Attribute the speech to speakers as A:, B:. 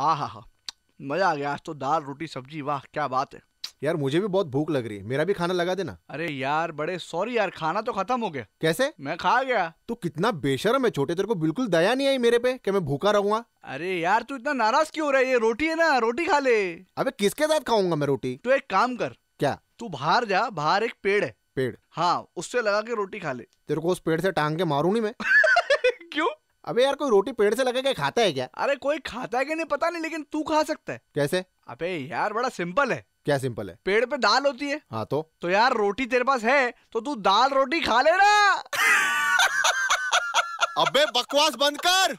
A: हाँ हाँ हाँ मजा आ गया आज तो दाल रोटी सब्जी वाह क्या बात है यार मुझे भी बहुत भूख लग रही है मेरा भी खाना लगा देना अरे यार बड़े सॉरी यार खाना तो खत्म हो गया कैसे मैं खा गया
B: तू कितना बेशरम है छोटे तेरे को बिल्कुल दया नहीं आई मेरे पे कि मैं भूखा रहूंगा
A: अरे यार तू इतना नाराज क्यों हो रहा है ये रोटी है ना रोटी खा ले अबे किसके साथ खाऊंगा मैं रोटी तू एक काम कर क्या तू बाहर जा बाहर एक पेड़ है पेड़ हाँ उससे लगा के रोटी खा ले तेरे को उस पेड़ से टांग के मारू नहीं मैं अबे यार कोई रोटी पेड़ से लगा के खाता है क्या अरे कोई खाता है कि नहीं पता नहीं लेकिन तू खा सकता है कैसे अबे यार बड़ा सिंपल है क्या सिंपल है पेड़ पे दाल होती है हाँ तो तो यार रोटी तेरे पास है तो तू दाल रोटी खा लेना
C: अबे बकवास बंद कर